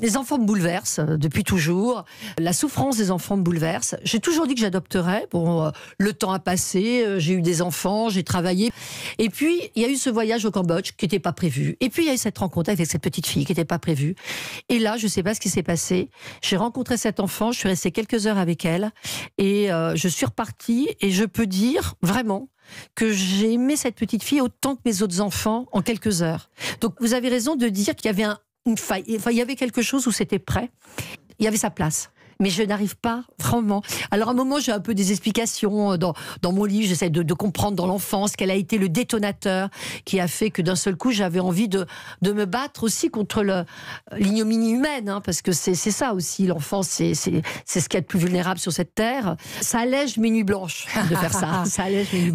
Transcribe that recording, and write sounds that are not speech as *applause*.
les enfants me bouleversent euh, depuis toujours. La souffrance des enfants me bouleverse. J'ai toujours dit que j'adopterais. Bon, euh, le temps a passé, euh, j'ai eu des enfants, j'ai travaillé. Et puis, il y a eu ce voyage au Cambodge qui n'était pas prévu. Et puis, il y a eu cette rencontre avec cette petite fille qui n'était pas prévue. Et là, je ne sais pas ce qui s'est passé. J'ai rencontré cette enfant, je suis restée quelques heures avec elle. Et je suis repartie. Et je peux dire, vraiment, que j'ai aimé cette petite fille autant que mes autres enfants en quelques heures. Donc vous avez raison de dire qu'il y avait un il y avait quelque chose où c'était prêt. Il y avait sa place mais je n'arrive pas vraiment. Alors à un moment, j'ai un peu des explications euh, dans, dans mon livre, j'essaie de, comprendre dans l'enfance quel a été le détonateur qui a fait que d'un seul coup, j'avais envie de, de me battre aussi contre euh, l'ignominie humaine, hein, parce que c'est ça aussi, l'enfance, c'est ce qu'il y a de plus vulnérable sur cette terre. Ça allège mes nuits blanches de faire ça. *laughs* ça allège mes